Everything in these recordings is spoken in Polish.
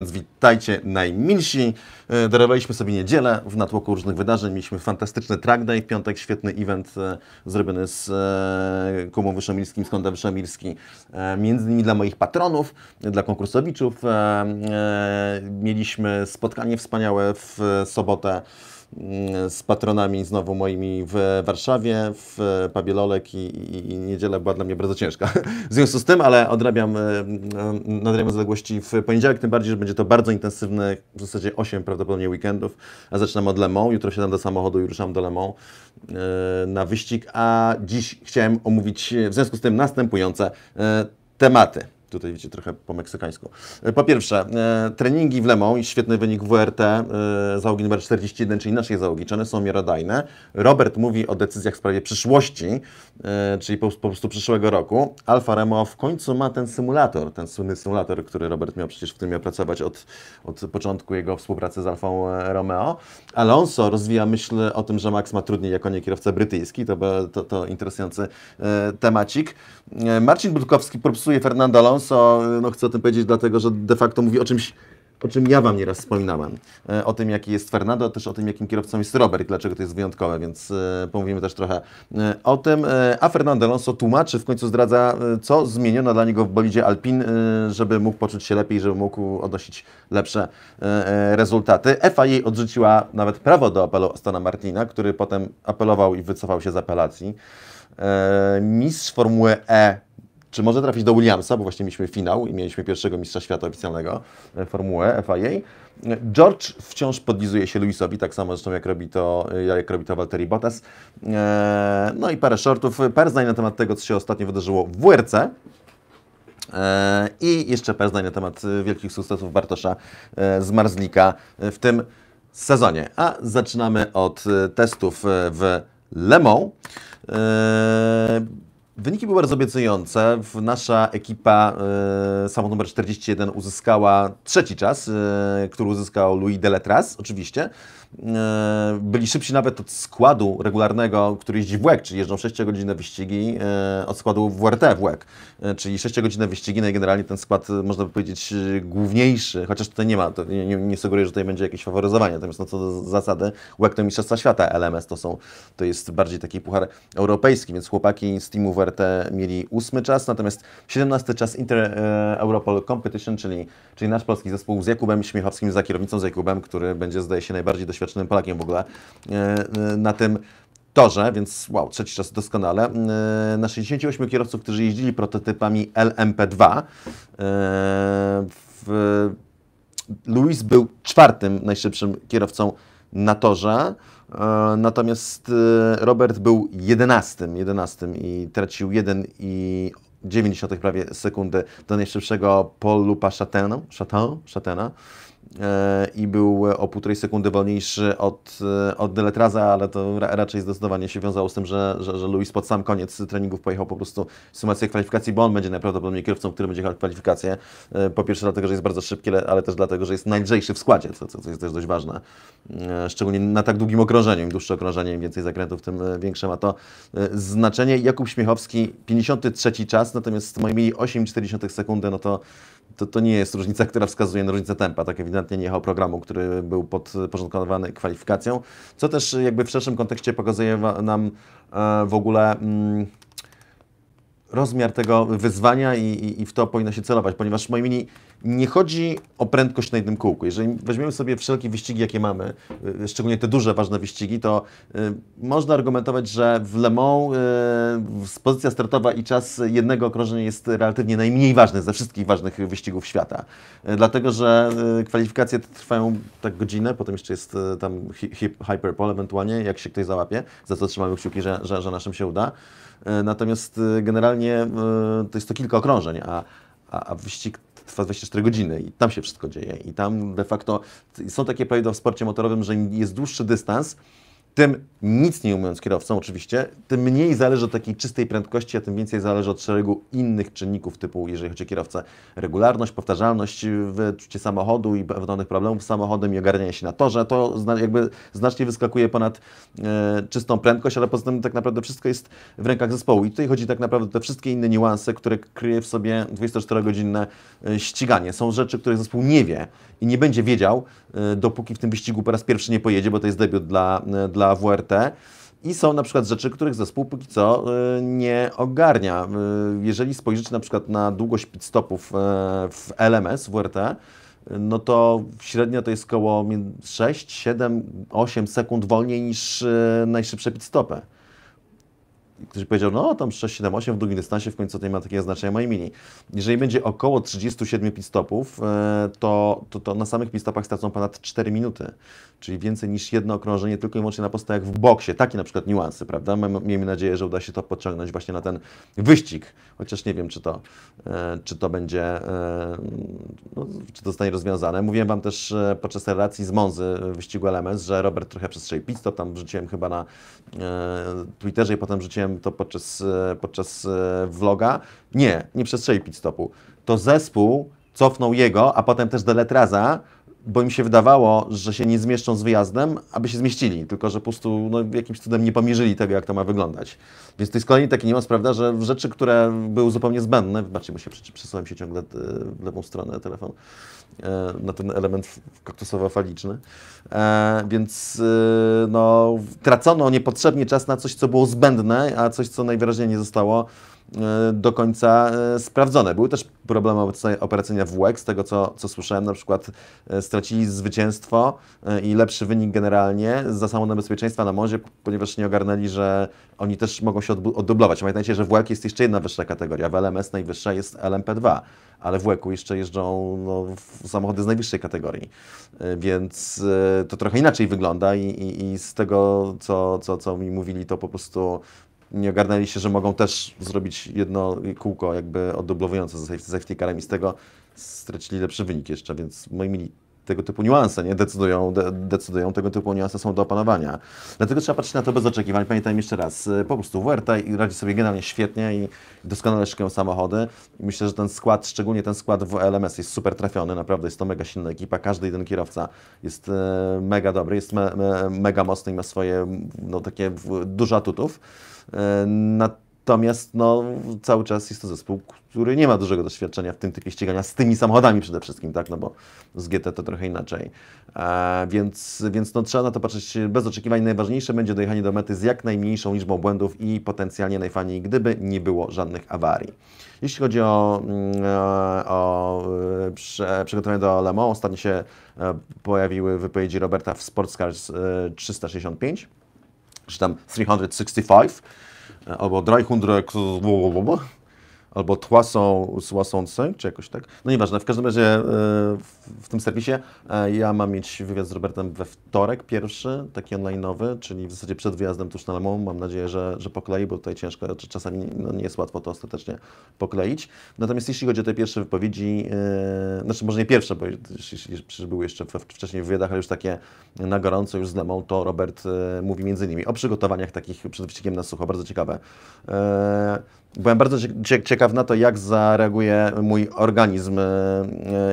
Witajcie najmilsi. E, darowaliśmy sobie niedzielę w natłoku różnych wydarzeń. Mieliśmy fantastyczny track day w piątek, świetny event e, zrobiony z e, Kumą Wyszomilskim, z Kondem Wyszomilski. Między innymi dla moich patronów, dla konkursowiczów. Mieliśmy spotkanie wspaniałe w sobotę Mm, z patronami znowu moimi w Warszawie, w Pabielolek i, i, i niedziela była dla mnie bardzo ciężka. W związku z tym, ale odrabiam, nadrabiam e, mm, zaległości w poniedziałek, tym bardziej, że będzie to bardzo intensywny, w zasadzie 8 prawdopodobnie weekendów, a zaczynam od Le Mans, jutro siadam do samochodu i ruszam do Le Mans e, na wyścig, a dziś chciałem omówić w związku z tym następujące e, tematy. Tutaj wiecie, trochę po meksykańsku. E, po pierwsze, e, treningi w Lemą, świetny wynik WRT, e, załogi numer 41, czyli naszej załogi, czy one są miarodajne. Robert mówi o decyzjach w sprawie przyszłości, e, czyli po, po, prostu przyszłego roku. Alfa Remo w końcu ma ten symulator, ten słynny symulator, który Robert miał przecież, w którym miał pracować od, od początku jego współpracy z Alfą e, Romeo. Alonso rozwija myśl o tym, że Max ma trudniej jako nie kierowca brytyjski, to, to, to interesujący e, temacik. Marcin Budkowski propsuje Fernando Alonso, Alonso, e, no chcę o tym powiedzieć, dlatego że de facto mówi o czymś, o czym ja Wam nieraz wspominałem. E, o tym, jaki jest Fernando, a też o tym, jakim kierowcą jest Robert, dlaczego to jest wyjątkowe, więc e, pomówimy też trochę o tym. A Fernando Alonso tłumaczy, w końcu zdradza, co zmieniono dla niego w bolidzie Alpin, żeby mógł poczuć się lepiej, żeby mógł odnosić lepsze rezultaty. EFA jej odrzuciła nawet prawo do apelu Astona Martina, który potem apelował i wycofał się z apelacji. Mistrz Formuły E czy może trafić do Williamsa, bo właśnie mieliśmy finał i mieliśmy pierwszego mistrza świata oficjalnego e, formułę FIA. George wciąż podlizuje się Luisowi, tak samo zresztą jak robi to, e, jak robi to Valtteri Bottas. E, no i parę shortów, parę zdań na temat tego, co się ostatnio wydarzyło w WRC. I jeszcze parę zdań na temat wielkich sukcesów Bartosza z Marzlika w tym sezonie. A zaczynamy od testów w Le Mans. Wyniki były bardzo obiecujące. Nasza ekipa y, samochód numer 41 uzyskała trzeci czas, y, który uzyskał Louis Deletras, oczywiście. E, byli szybsi nawet od składu regularnego, który jeździ w WEG, czyli jeżdżą 6-godzinne wyścigi e, od składu WRT w WEG, e, czyli 6-godzinne wyścigi, no i generalnie ten skład, można by powiedzieć, główniejszy, chociaż tutaj nie ma, to nie, nie sugeruję, że tutaj będzie jakieś faworyzowanie, natomiast no co do zasady, WEG to Mistrzostwa Świata, LMS to są, to jest bardziej taki puchar europejski, więc chłopaki z teamu WRT mieli ósmy czas, natomiast 17 czas Inter Europol Competition, czyli, czyli nasz polski zespół z Jakubem Śmiechowskim za kierownicą, z Jakubem, który będzie, zdaje się, najbardziej doświadczony doświadczonym Polakiem w ogóle e, e, na tym torze, więc wow, trzeci czas doskonale. E, na 68 kierowców, którzy jeździli prototypami LMP2 Louis Luis był czwartym najszybszym kierowcą na torze, natomiast Robert był jedenastym, jedenastym i tracił 1,9 prawie sekundy do najszybszego Paulu Lupa Chatena, Chatena, i był o półtorej sekundy wolniejszy od, od Deletraza, ale to raczej zdecydowanie się wiązało z tym, że, że, że Luis pod sam koniec treningów pojechał po prostu w sumację kwalifikacji, bo on będzie najprawdopodobniej kierowcą, który będzie jechał kwalifikację. E, po pierwsze dlatego, że jest bardzo szybki, ale też dlatego, że jest najlżejszy w składzie, co, co jest też dość ważne. E, szczególnie na tak długim okrążeniu, im dłuższe okrążenie, im więcej zakrętów, tym e, większe ma to znaczenie. Jakub Śmiechowski, 53 czas, natomiast moimi 8,4 sekundy, no to to, to nie jest różnica, która wskazuje na różnicę tempa. Tak ewidentnie nie jechał programu, który był podporządkowany kwalifikacją, co też jakby w szerszym kontekście pokazuje nam e, w ogóle mm, rozmiar tego wyzwania i, i, i, w to powinno się celować, ponieważ moimi nie chodzi o prędkość na jednym kółku. Jeżeli weźmiemy sobie wszelkie wyścigi, jakie mamy, y, szczególnie te duże, ważne wyścigi, to y, można argumentować, że w Le Mans y, pozycja startowa i czas jednego okrążenia jest relatywnie najmniej ważny ze wszystkich ważnych wyścigów świata. Dlatego, że kwalifikacje trwają tak godzinę, potem jeszcze jest tam hyperpole ewentualnie, jak się ktoś załapie, za co trzymamy kciuki, że, że, że naszym się uda. Natomiast generalnie to jest to kilka okrążeń, a, a, a wyścig trwa 24 godziny i tam się wszystko dzieje. I tam de facto są takie prawidła w sporcie motorowym, że jest dłuższy dystans, tym nic nie umiejąc kierowcą oczywiście, tym mniej zależy od takiej czystej prędkości, a tym więcej zależy od szeregu innych czynników typu, jeżeli chodzi o kierowcę, regularność, powtarzalność, wyczucie samochodu i pewnych problemów z samochodem i ogarnianie się na torze, to jakby znacznie wyskakuje ponad e, czystą prędkość, ale poza tym tak naprawdę wszystko jest w rękach zespołu i tutaj chodzi tak naprawdę o te wszystkie inne niuanse, które kryje w sobie 24-godzinne e, ściganie. Są rzeczy, których zespół nie wie i nie będzie wiedział, e, dopóki w tym wyścigu po raz pierwszy nie pojedzie, bo to jest debiut dla, e, dla WRT. I są na przykład rzeczy, których zespół póki co e, nie ogarnia. E, jeżeli spojrzycie na przykład na długość pit stopów e, w LMS, WRT, no to średnio to jest około 6, 7, 8 sekund wolniej niż najszybsze pit stopy ktoś powiedział, no tam 678 w długim dystansie w końcu to nie ma takiego znaczenia, ma i mini. Jeżeli będzie około 37 pit e, to, to, to, na samych pit stracą ponad 4 minuty, czyli więcej niż jedno okrążenie tylko i wyłącznie na postojach w boksie. Takie na przykład niuanse, prawda? Miejmy nadzieję, że uda się to podciągnąć właśnie na ten wyścig, chociaż nie wiem, czy to, e, czy to będzie e, czy to zostanie rozwiązane. Mówiłem Wam też e, podczas relacji z Monzy wyścigu LMS, że Robert trochę przestrzelił pit stop, tam wrzuciłem chyba na e, Twitterze i potem wrzuciłem to podczas, e, podczas vloga. Nie, nie przestrzelił pit stopu. To zespół cofnął jego, a potem też do Letraza, bo im się wydawało, że się nie zmieszczą z wyjazdem, aby się zmieścili, tylko że po prostu no, jakimś cudem nie pomierzyli tego, jak to ma wyglądać. Więc to jest kolejny taki niemoc, prawda, że rzeczy, które były zupełnie zbędne, wybaczcie, bo się Przesłałem się ciągle e, w lewą stronę telefon, e, na ten element kaktusowo-faliczny, e, więc no, tracono niepotrzebnie czas na coś, co było zbędne, a coś, co najwyraźniej nie zostało E, do końca e, sprawdzone. Były też problemy operacyjne WX, z tego co, co słyszałem, na przykład e, stracili zwycięstwo i lepszy wynik generalnie za samo niebezpieczeństwa na morzu, ponieważ nie ogarnęli, że oni też mogą się oddublować. Pamiętajcie, że w WEC jest jeszcze jedna wyższa kategoria, w LMS najwyższa jest LMP2, ale w wec jeszcze jeżdżą no, samochody z najwyższej kategorii, więc to trochę inaczej wygląda i, i, i z tego, co, co, co mi mówili, to po prostu nie ogarnęli się, że mogą też zrobić jedno kółko jakby oddublowujące ze safety carem i z tego stracili lepszy wynik jeszcze, więc moimi tego typu niuanse nie? Decydują, de, decydują, tego typu niuanse są do opanowania. Dlatego trzeba patrzeć na to bez oczekiwań. Pamiętajmy jeszcze raz, e, po prostu i radzi sobie generalnie świetnie i doskonale szykują samochody. I myślę, że ten skład, szczególnie ten skład w LMS jest super trafiony, naprawdę jest to mega silna ekipa, każdy jeden kierowca jest e, mega dobry, jest me, me, mega mocny i ma swoje no, takie dużo atutów. E, Natomiast no, cały czas jest to zespół, który nie ma dużego doświadczenia w tym typie ścigania, z tymi samochodami przede wszystkim, tak? No bo z GT to trochę inaczej. E, więc więc no, trzeba na to patrzeć bez oczekiwań. Najważniejsze będzie dojechanie do mety z jak najmniejszą liczbą błędów i potencjalnie najfajniej, gdyby nie było żadnych awarii. Jeśli chodzi o, mm, e, o e, prze, przygotowanie do Le Mans, ostatnio się e, pojawiły wypowiedzi Roberta w Sportscars 365 czy tam 365, Eh, aber 300 albo Tłasą Słasące, czy jakoś tak. No nieważne, w każdym razie e, w tym serwisie e, ja mam mieć wywiad z Robertem we wtorek pierwszy, taki online'owy, czyli w zasadzie przed wyjazdem tuż na Lemą. Mam nadzieję, że, że po bo tutaj ciężko, czy czasami no nie jest łatwo to ostatecznie pokleić. Natomiast jeśli chodzi o te pierwsze wypowiedzi, yy, znaczy może nie pierwsze, bo przecież były jeszcze wcześniej w wywiadach, ale już takie na gorąco już z Lemą, to Robert mówi między innymi o przygotowaniach takich przed wyścigiem na sucho, bardzo ciekawe. Byłem bardzo ciekaw na to, jak zareaguje mój organizm e,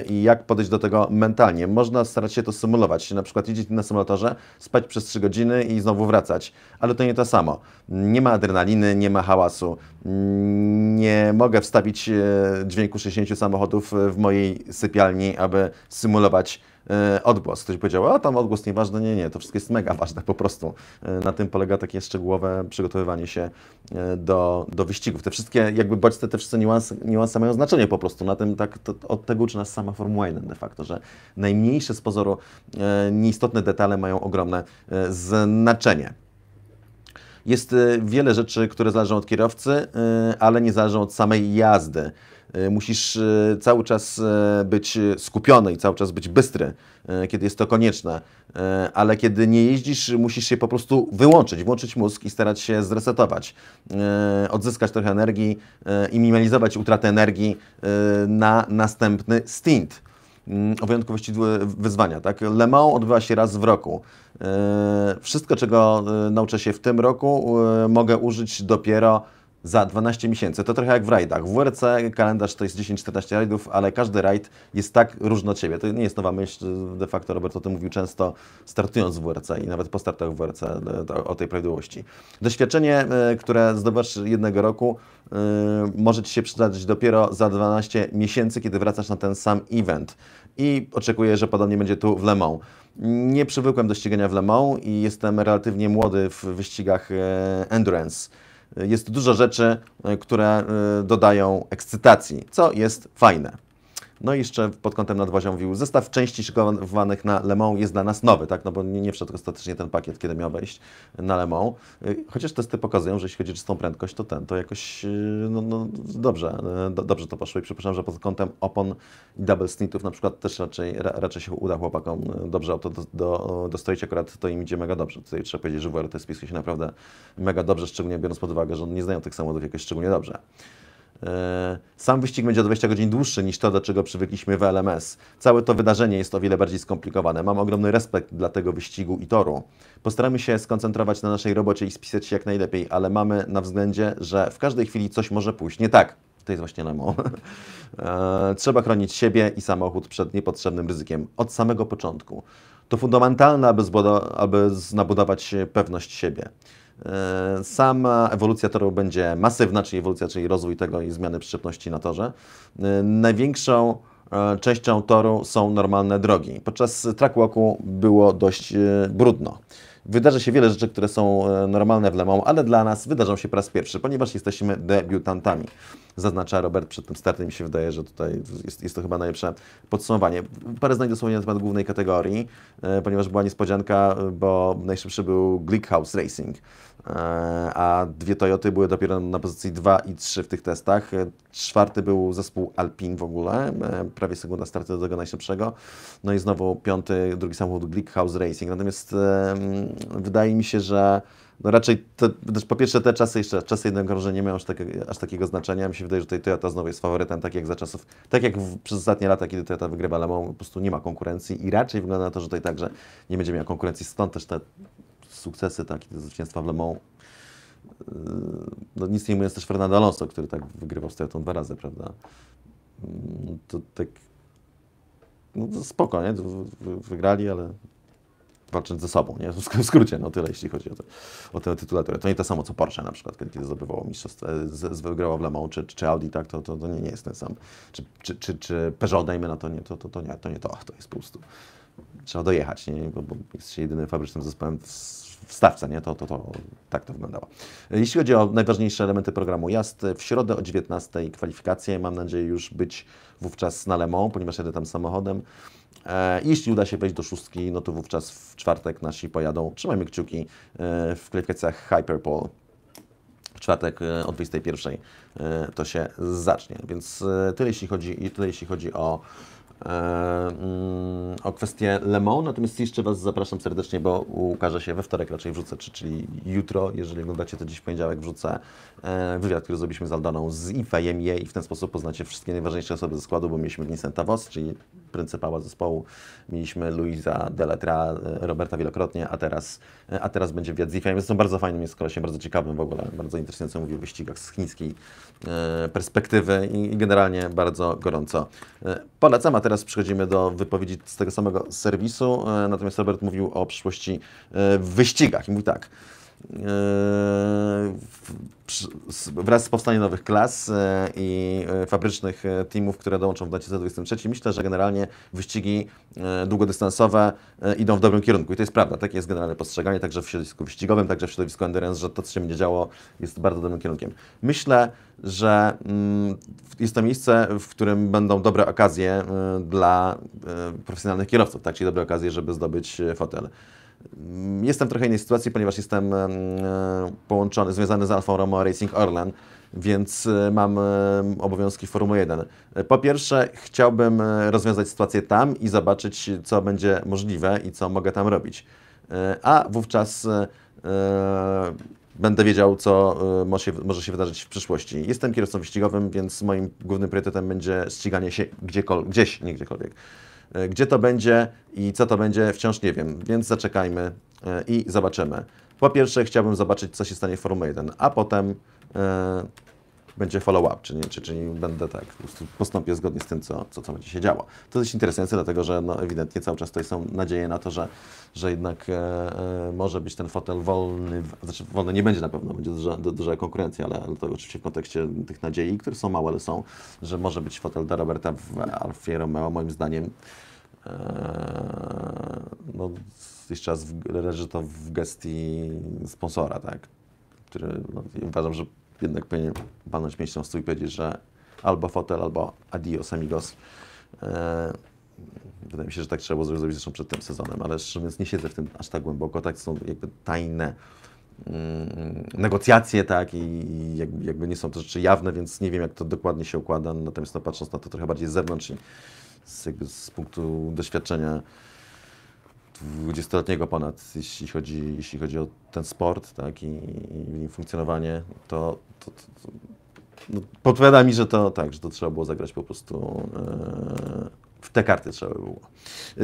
i jak podejść do tego mentalnie. Można starać się to symulować. Na przykład jeździć na symulatorze, spać przez 3 godziny i znowu wracać. Ale to nie to samo. Nie ma adrenaliny, nie ma hałasu. Nie mogę wstawić e, dźwięku 60 samochodów w mojej sypialni, aby symulować E, odgłos. Ktoś powiedział, a tam odgłos nieważny. Nie, nie, to wszystko jest mega ważne po prostu. E, na tym polega takie szczegółowe przygotowywanie się e, do, do wyścigów. Te wszystkie, jakby bodźce, te wszystkie niuanse, niuanse mają znaczenie po prostu. Na tym tak, to, od tego uczy nas sama Formuła 1 de facto, że najmniejsze z pozoru nieistotne detale mają ogromne znaczenie. Jest wiele rzeczy, które zależą od kierowcy, ale nie zależą od samej jazdy. E, musisz e, cały czas e, być skupiony i cały czas być bystry, kiedy jest to konieczne, ale kiedy nie jeździsz, musisz się po prostu wyłączyć, włączyć mózg i starać się zresetować, odzyskać trochę energii i minimalizować utratę energii na następny stint mm, o wyjątkowości wyzwania. Tak? Le Mans odbywa się raz w roku. Wszystko, czego nauczę się w tym roku, mogę użyć dopiero za 12 miesięcy. To trochę jak w rajdach. W WRC kalendarz to jest 10-14 rajdów, ale każdy rajd jest tak różny od siebie. To nie jest nowa myśl. De facto Robert o tym mówił często, startując w WRC i nawet po startach w WRC e, o tej prawidłowości. Doświadczenie, e, które zdobywasz jednego roku, e, może Ci się przydać dopiero za 12 miesięcy, kiedy wracasz na ten sam event. I oczekuję, że podobnie będzie tu w Le Mans. Nie przywykłem do ścigania w Le Mans i jestem relatywnie młody w wyścigach endurance jest dużo rzeczy, które y, dodają ekscytacji, co jest fajne. No i jeszcze pod kątem nadwozia mówił, zestaw części szykowanych na Le Mans jest dla nas nowy, tak? No bo nie, nie wszedł ostatecznie ten pakiet, kiedy miał wejść na Le Mans. Y, chociaż testy pokazują, że jeśli chodzi o czystą prędkość, to ten, to jakoś y, no, no dobrze, y, do, dobrze to poszło. I przepraszam, że pod kątem opon i double snitów na przykład też raczej, raczej się uda chłopakom dobrze To do, do, dostroić. Akurat to im idzie mega dobrze. Tutaj trzeba powiedzieć, że WRT spisuje się naprawdę mega dobrze, szczególnie biorąc pod uwagę, że on nie znają tych samochodów jakoś szczególnie dobrze. E, sam wyścig będzie o 20 godzin dłuższy niż to, do czego przywykliśmy w LMS. Całe to wydarzenie jest o wiele bardziej skomplikowane. Mam ogromny respekt dla tego wyścigu i toru. Postaramy się skoncentrować na naszej robocie i spisać się jak najlepiej, ale mamy na względzie, że w każdej chwili coś może pójść nie tak. To jest właśnie lemo. E, trzeba chronić siebie i samochód przed niepotrzebnym ryzykiem od samego początku. To fundamentalne, aby, zbudować, aby nabudować pewność siebie. E, sama ewolucja toru będzie masywna, czyli ewolucja, czyli rozwój tego i zmiany przyczepności na torze. E, największą e, częścią toru są normalne drogi. Podczas trackwalku było dość brudno. Wydarzy się wiele rzeczy, które są e, normalne w lemą, ale dla nas wydarzą się po raz pierwszy, ponieważ jesteśmy debiutantami. Zaznacza Robert przed tym startem. Mi się wydaje, że tutaj jest, jest to chyba najlepsze podsumowanie. Parę zdań dosłownie na temat głównej kategorii, e, ponieważ była niespodzianka, bo najszybszy był Glickhouse Racing E, a dwie Toyoty były dopiero na pozycji 2 i 3 w tych testach. E, czwarty był zespół Alpine w ogóle, e, prawie sekunda starty do tego najszybszego. No i znowu piąty, drugi samochód Glick House Racing. Natomiast wydaje mi się, że no raczej te, po pierwsze te czasy jeszcze, czasy jednego krążenia nie mają aż, tak, aż, takiego znaczenia. Mi się wydaje, że tutaj Toyota znowu jest faworytem, tak jak za czasów, tak jak w, przez ostatnie lata, kiedy Toyota wygrywa Le Mans, po prostu nie ma konkurencji i raczej wygląda na to, że tutaj także nie będzie miała konkurencji, stąd też te sukcesy, takie te zwycięstwa w Le Mans. Yy, no, nic nie mówiąc też Fernando Alonso, który tak wygrywał z Toyotą dwa razy, prawda? Mm, to tak no to spoko, nie? Wygrali, ale walcząc ze sobą, nie? W skrócie, no tyle, jeśli chodzi o, o tę tytułaturę. To nie to samo, co Porsche na przykład, kiedy zdobywało mistrzostwo, e, z, z, wygrało w Le Mans, czy, czy Audi, tak? To, to, to nie, nie, jest ten sam. Czy, czy, czy, czy Peugeot, dajmy na to, nie, to, to, to nie, to nie to, to jest po prostu. Trzeba dojechać, nie? Bo, bo jesteście jedynym fabrycznym zespołem w stawce, nie? To, to, to tak to wyglądało. Jeśli chodzi o najważniejsze elementy programu jazd, w środę o 19 kwalifikacje. Mam nadzieję już być wówczas na Le Mans, ponieważ jadę tam samochodem. E, jeśli uda się wejść do szóstki, no to wówczas w czwartek nasi pojadą. Trzymajmy kciuki e, w kwalifikacjach Hyperpole. W czwartek e, o 21 to się zacznie. Więc tyle jeśli chodzi, tyle jeśli chodzi o E, mm, o kwestię Le Mans, natomiast jeszcze Was zapraszam serdecznie, bo ukaże się we wtorek, raczej wrzucę, czyli jutro, jeżeli oglądacie to dziś w poniedziałek, wrzucę e, wywiad, który zrobiliśmy z Aldaną z IFE, i w ten sposób poznacie wszystkie najważniejsze osoby ze składu, bo mieliśmy Vincenta Voss, czyli pryncypała zespołu. Mieliśmy Luisa Deletra, e, Roberta wielokrotnie, a teraz, e, a teraz będzie Wiat Zifem. Jest to bardzo fajnym jest kolesiem, bardzo ciekawym w ogóle, bardzo interesującym, mówił o wyścigach z chińskiej e, perspektywy i generalnie bardzo gorąco polecam. A teraz przechodzimy do wypowiedzi z tego samego serwisu, natomiast Robert mówił o przyszłości w wyścigach i mówi tak. Yy, wraz z powstaniem nowych klas yy, i yy, fabrycznych teamów, które dołączą w 2023, myślę, że generalnie wyścigi długodystansowe idą w dobrym kierunku. I to jest prawda, takie jest generalne postrzeganie, także w środowisku wyścigowym, także w środowisku endurance, że to, co się będzie działo, jest bardzo dobrym kierunkiem. Myślę, że mm, jest to miejsce, w którym będą dobre okazje dla profesjonalnych kierowców, tak, czyli dobre okazje, żeby zdobyć fotel. Jestem w trochę innej sytuacji, ponieważ jestem połączony, związany z Alfa Romeo Racing Orlen, więc e, mam obowiązki Formuły 1. Po pierwsze, chciałbym e, rozwiązać sytuację tam i zobaczyć, co będzie możliwe i co mogę tam robić. E, a wówczas będę wiedział, co może się wydarzyć w przyszłości. Jestem kierowcą wyścigowym, więc moim głównym priorytetem będzie ściganie się gdziekolwiek, gdzieś, nie gdziekolwiek. E, gdzie to będzie i co to będzie, wciąż nie wiem, więc zaczekajmy e, i zobaczymy. Po pierwsze, chciałbym zobaczyć, co się stanie w Formule 1, a potem e, będzie follow-up, czyli, czy, nie będę tak, postąpię zgodnie z tym, co, co, co będzie się działo. To jest interesujące, dlatego że no, ewidentnie cały czas tutaj są nadzieje na to, że, że jednak e, e, może być ten fotel wolny, znaczy wolny nie będzie na pewno, będzie duża, duża konkurencja, ale, ale to oczywiście w kontekście tych nadziei, które są małe, ale są, że może być fotel dla Roberta w Alfie Romeo, moim zdaniem. E, no, jeszcze raz leży to w gestii sponsora, tak? Który, no, uważam, że jednak powinien panąć mięścią stół i powiedzieć, że albo fotel, albo adios amigos. E, wydaje mi się, że tak trzeba było zrobić zresztą przed tym sezonem, ale szczerze mówiąc nie siedzę w tym aż tak głęboko, tak są jakby tajne mm, negocjacje, tak, i jakby, nie są to rzeczy jawne, więc nie wiem, jak to dokładnie się układa, natomiast no, patrząc na to trochę bardziej z zewnątrz i z, jakby z punktu doświadczenia 20-letniego ponad, jeśli chodzi, jeśli chodzi o ten sport tak, i, i funkcjonowanie, to, to, to no, podpowiada mi, że to tak, że to trzeba było zagrać po prostu e, w te karty trzeba by było.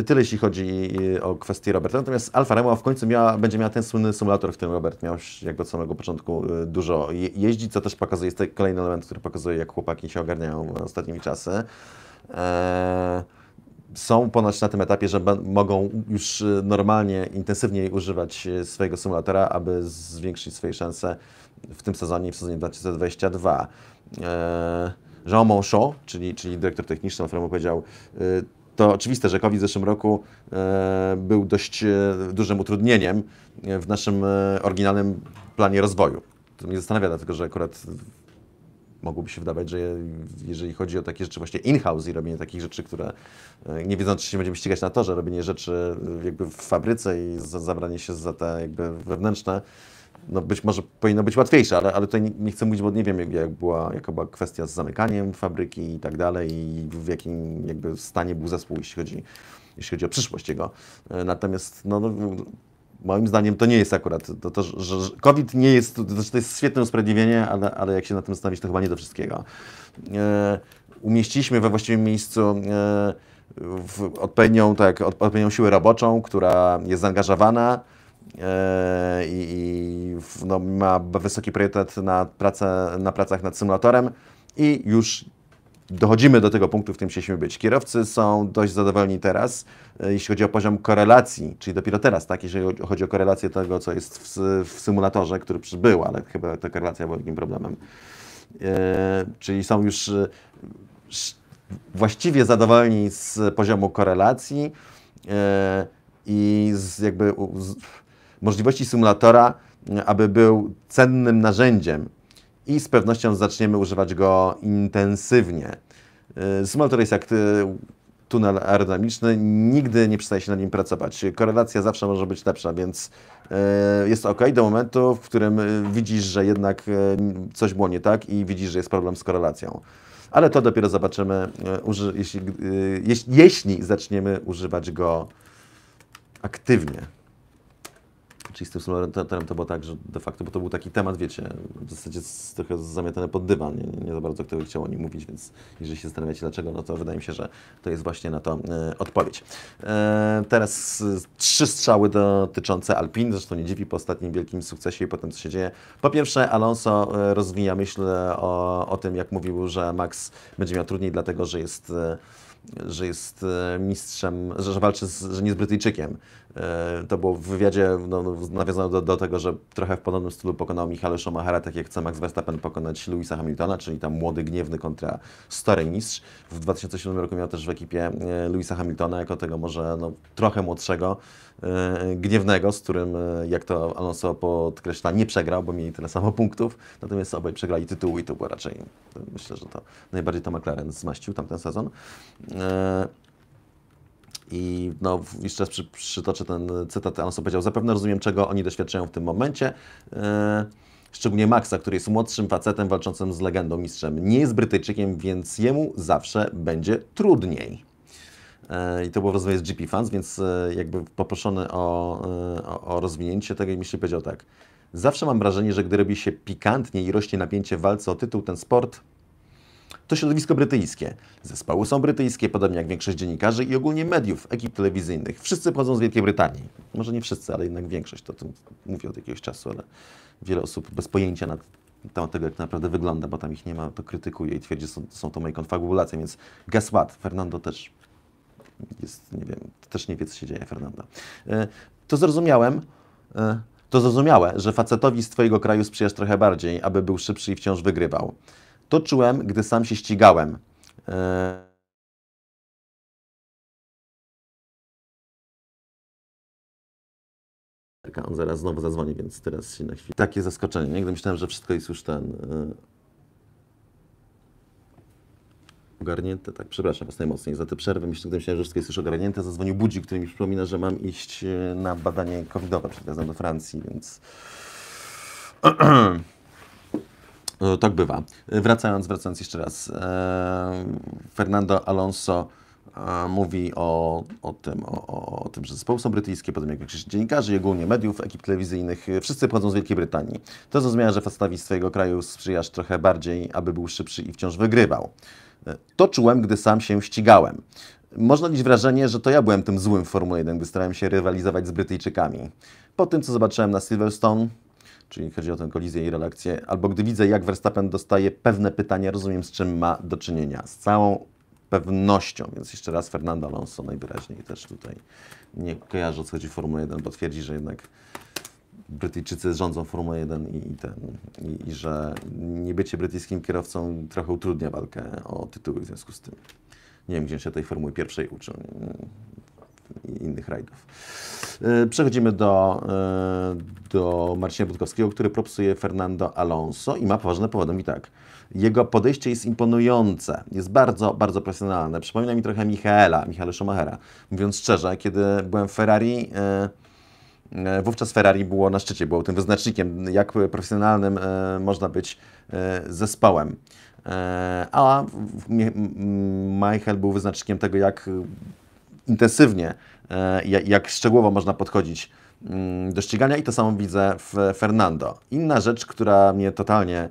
Tyle jeśli chodzi e, o kwestię Roberta. Natomiast Alfa Romeo w końcu miała, będzie miała ten słynny symulator, w którym Robert miał jakby od samego początku e, dużo jeździć, co też pokazuje, jest kolejny element, który pokazuje, jak chłopaki się ogarniają ostatnimi czasy. E, są ponoć na tym etapie, że mogą już y, normalnie, intensywniej używać y, swojego symulatora, aby zwiększyć swoje szanse w tym sezonie w sezonie 2022. E, Jean Monchot, czyli, czyli dyrektor techniczny, któremu powiedział, y, to oczywiste, że COVID w zeszłym roku e, był dość e, dużym utrudnieniem w naszym oryginalnym planie rozwoju. To mnie zastanawia, dlatego że akurat mogłoby się wydawać, że jeżeli chodzi o takie rzeczy właśnie in-house i robienie takich rzeczy, które e, nie wiedząc, czy się będziemy ścigać na torze, robienie rzeczy e, jakby w fabryce i zabranie się za te jakby wewnętrzne, no być może powinno być łatwiejsze, ale, ale tutaj nie, chcę mówić, bo nie wiem, jak, jak, była, jaka była kwestia z zamykaniem fabryki i tak dalej i w jakim jakby stanie był zespół, jeśli chodzi, jeśli chodzi o przyszłość jego. E, natomiast no, no moim zdaniem to nie jest akurat, to, to, że COVID nie jest, znaczy to, jest świetne usprawiedliwienie, ale, ale jak się na tym stawić, to chyba nie do wszystkiego. E, umieściliśmy we właściwym miejscu e, w odpowiednią, tak, odpowiednią siłę roboczą, która jest zaangażowana, e, i, i no, ma wysoki priorytet na, pracę, na pracach nad symulatorem i już dochodzimy do tego punktu, w którym chcieliśmy być. Kierowcy są dość zadowoleni teraz, e, jeśli chodzi o poziom korelacji, czyli dopiero teraz, tak, jeżeli chodzi o korelację tego, co jest w, w symulatorze, który przybył, ale chyba ta korelacja była wielkim problemem. E, czyli są już e, właściwie zadowoleni z poziomu korelacji i z jakby z możliwości symulatora, aby był cennym narzędziem i z pewnością zaczniemy używać go intensywnie. Y, Smaltor jest jak y, tunel aerodynamiczny, nigdy nie przestaje się na nim pracować. Korelacja zawsze może być lepsza, więc y, jest ok do momentu, w którym widzisz, że jednak coś było nie tak i widzisz, że jest problem z korelacją. Ale to dopiero zobaczymy, jeśli, jeśli zaczniemy używać go aktywnie. Czyli z tym Solorentem to było tak, że de facto, bo to był taki temat, wiecie, w zasadzie trochę zamiatany pod dywan, nie, nie, za bardzo kto by chciał o nim mówić, więc jeżeli się zastanawiacie dlaczego, no to wydaje mi się, że to jest właśnie na to e, odpowiedź. E, teraz trzy strzały dotyczące Alpin, zresztą nie dziwi po ostatnim wielkim sukcesie i po tym, co się dzieje. Po pierwsze, Alonso e, rozwija myśl o, o tym, jak mówił, że Max będzie miał trudniej, dlatego że jest e, że jest e, mistrzem, że, że walczy, z, że nie z Brytyjczykiem, E, to było w wywiadzie, no, nawiązano do, do, tego, że trochę w podobnym stylu pokonał Michał Schumachera, tak jak chce Max Verstappen pokonać Louisa Hamiltona, czyli tam młody, gniewny kontra stary mistrz. W 2007 roku miał też w ekipie e, Louisa Hamiltona, jako tego może no, trochę młodszego, e, gniewnego, z którym, jak to Alonso podkreśla, nie przegrał, bo mieli tyle samo punktów, natomiast obaj przegrali tytuł i to było raczej, myślę, że to najbardziej to McLaren zmaścił tamten sezon. I no, jeszcze przy, przytoczę ten cytat, sobie powiedział, zapewne rozumiem, czego oni doświadczają w tym momencie. Yy, szczególnie Maxa, który jest młodszym facetem walczącym z legendą mistrzem. Nie jest Brytyjczykiem, więc jemu zawsze będzie trudniej. E, I to było w rozmowie z GP Fans, więc e, jakby poproszony o, o, o rozwinięcie tego i myśli powiedział tak. Zawsze mam wrażenie, że gdy robi się pikantnie i rośnie napięcie w walce o tytuł, ten sport to środowisko brytyjskie. Zespoły są brytyjskie, podobnie jak większość dziennikarzy i ogólnie mediów, ekip telewizyjnych. Wszyscy pochodzą z Wielkiej Brytanii. Może nie wszyscy, ale jednak większość. To, to mówię od jakiegoś czasu, ale wiele osób bez pojęcia na temat tego, jak to naprawdę wygląda, bo tam ich nie ma, to krytykuje i twierdzi, że są, są to moje konfabulacje, więc guess what? Fernando też jest, nie wiem, też nie wie, co się dzieje, Fernando. E, to zrozumiałem, e, to zrozumiałe, że facetowi z Twojego kraju sprzyjasz trochę bardziej, aby był szybszy i wciąż wygrywał. To czułem, gdy sam się ścigałem. E, on zaraz znowu zadzwoni, więc teraz się na chwilę. Takie zaskoczenie, nie? gdy myślałem, że wszystko jest już ten. E, ogarnięte, tak, przepraszam Was najmocniej za te przerwy. Myślę, gdy myślałem, że wszystko jest już ogarnięte, zadzwonił budzi, który mi przypomina, że mam iść e, na badanie covidowe przed do Francji, więc. E, tak bywa. Wracając, wracając jeszcze raz. E, Fernando Alonso e, mówi o, o, tym, o, o tym, że zespoły są brytyjskie, potem jak większość dziennikarzy, ogólnie mediów, ekip telewizyjnych, wszyscy pochodzą z Wielkiej Brytanii. To, zrozumiałe, że Fastawi swojego kraju sprzyjasz trochę bardziej, aby był szybszy i wciąż wygrywał. To czułem, gdy sam się ścigałem. Można mieć wrażenie, że to ja byłem tym złym w Formule 1, gdy starałem się rywalizować z Brytyjczykami. Po tym, co zobaczyłem na Silverstone, czyli chodzi o tę kolizję i relację, albo gdy widzę, jak Verstappen dostaje pewne pytania, rozumiem, z czym ma do czynienia. Z całą pewnością, więc jeszcze raz Fernando Alonso najwyraźniej też tutaj nie kojarzy, o co chodzi w Formule 1, bo twierdzi, że jednak Brytyjczycy rządzą Formułę 1 i, i, ten, i, i że nie bycie brytyjskim kierowcą trochę utrudnia walkę o tytuły w związku z tym. Nie wiem, gdzie się tej Formuły pierwszej uczył innych rajdów. E, przechodzimy do, e, do Marcina Budkowskiego, który propsuje Fernando Alonso i ma poważne powody. Mi tak, jego podejście jest imponujące, jest bardzo, bardzo profesjonalne. Przypomina mi trochę Michaela, Michaela Schumachera. Mówiąc szczerze, kiedy byłem w Ferrari, e, Wówczas Ferrari było na szczycie, było tym wyznacznikiem, jak profesjonalnym można być zespołem. A Michael był wyznacznikiem tego, jak intensywnie, e, jak szczegółowo można podchodzić mm, do ścigania i to samo widzę w Fernando. Inna rzecz, która mnie totalnie